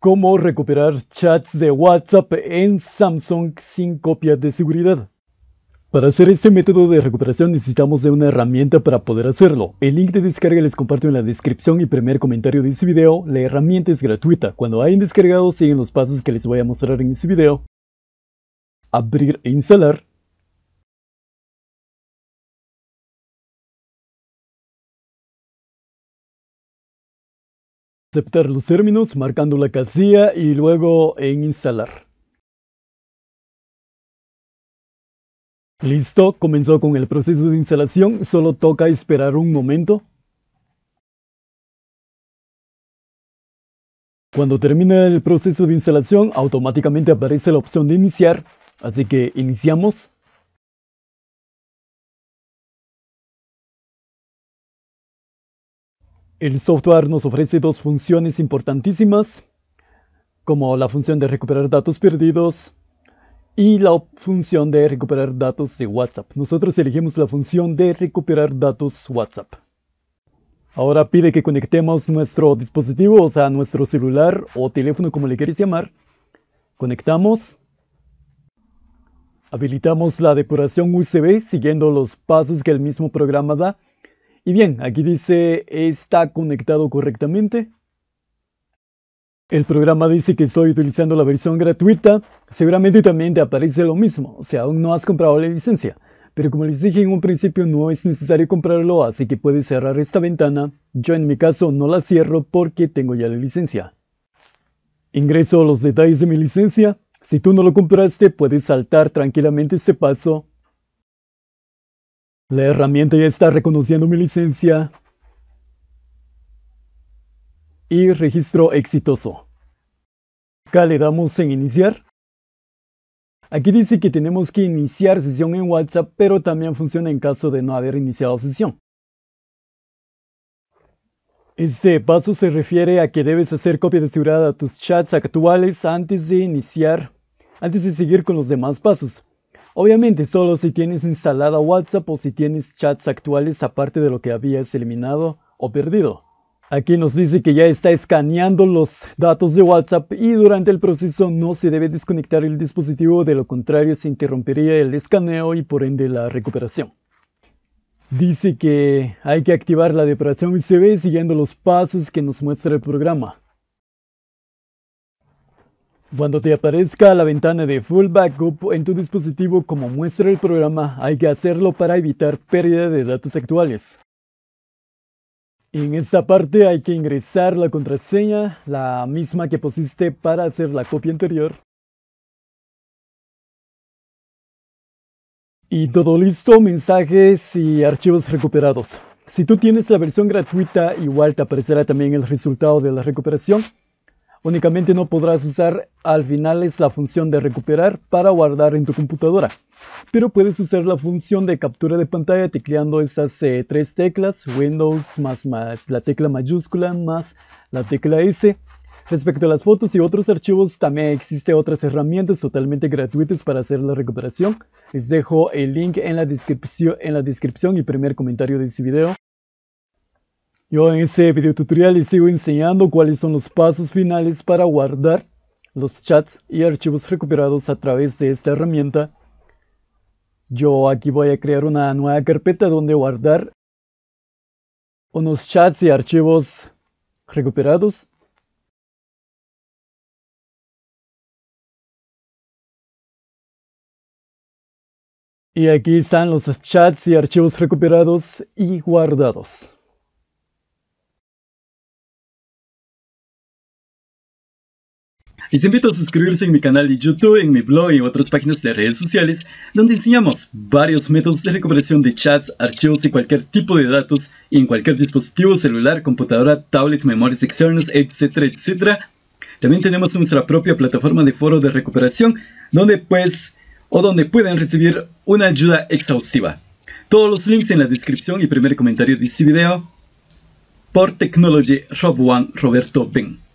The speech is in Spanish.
cómo recuperar chats de WhatsApp en Samsung sin copia de seguridad. Para hacer este método de recuperación necesitamos de una herramienta para poder hacerlo. El link de descarga les comparto en la descripción y primer comentario de este video. La herramienta es gratuita. Cuando hayan descargado siguen los pasos que les voy a mostrar en este video. Abrir e instalar. aceptar los términos marcando la casilla y luego en instalar. Listo, comenzó con el proceso de instalación, solo toca esperar un momento. Cuando termina el proceso de instalación, automáticamente aparece la opción de iniciar, así que iniciamos. El software nos ofrece dos funciones importantísimas, como la función de recuperar datos perdidos y la función de recuperar datos de WhatsApp. Nosotros elegimos la función de recuperar datos WhatsApp. Ahora pide que conectemos nuestro dispositivo, o sea, nuestro celular o teléfono, como le quieres llamar. Conectamos. Habilitamos la depuración USB siguiendo los pasos que el mismo programa da y bien, aquí dice, ¿está conectado correctamente? El programa dice que estoy utilizando la versión gratuita, seguramente también te aparece lo mismo, o sea, aún no has comprado la licencia. Pero como les dije en un principio, no es necesario comprarlo, así que puedes cerrar esta ventana. Yo en mi caso no la cierro porque tengo ya la licencia. Ingreso los detalles de mi licencia. Si tú no lo compraste, puedes saltar tranquilamente este paso la herramienta ya está reconociendo mi licencia. Y registro exitoso. Acá le damos en iniciar. Aquí dice que tenemos que iniciar sesión en WhatsApp, pero también funciona en caso de no haber iniciado sesión. Este paso se refiere a que debes hacer copia de seguridad a tus chats actuales antes de iniciar, antes de seguir con los demás pasos. Obviamente solo si tienes instalada WhatsApp o si tienes chats actuales aparte de lo que habías eliminado o perdido. Aquí nos dice que ya está escaneando los datos de WhatsApp y durante el proceso no se debe desconectar el dispositivo, de lo contrario se interrumpiría el escaneo y por ende la recuperación. Dice que hay que activar la depuración ve siguiendo los pasos que nos muestra el programa. Cuando te aparezca la ventana de Full Backup en tu dispositivo como muestra el programa, hay que hacerlo para evitar pérdida de datos actuales. En esta parte hay que ingresar la contraseña, la misma que pusiste para hacer la copia anterior. Y todo listo, mensajes y archivos recuperados. Si tú tienes la versión gratuita, igual te aparecerá también el resultado de la recuperación. Únicamente no podrás usar al final es la función de recuperar para guardar en tu computadora, pero puedes usar la función de captura de pantalla tecleando esas eh, tres teclas, Windows la tecla mayúscula más la tecla S. Respecto a las fotos y otros archivos, también existen otras herramientas totalmente gratuitas para hacer la recuperación. Les dejo el link en la, descripción, en la descripción y primer comentario de este video. Yo en este video tutorial les sigo enseñando cuáles son los pasos finales para guardar los chats y archivos recuperados a través de esta herramienta. Yo aquí voy a crear una nueva carpeta donde guardar unos chats y archivos recuperados. Y aquí están los chats y archivos recuperados y guardados. Les invito a suscribirse en mi canal de YouTube, en mi blog y en otras páginas de redes sociales, donde enseñamos varios métodos de recuperación de chats, archivos y cualquier tipo de datos en cualquier dispositivo celular, computadora, tablet, memorias externas, etcétera, etcétera. También tenemos nuestra propia plataforma de foro de recuperación, donde pues o donde pueden recibir una ayuda exhaustiva. Todos los links en la descripción y primer comentario de este video por Technology Rob One Roberto Ben.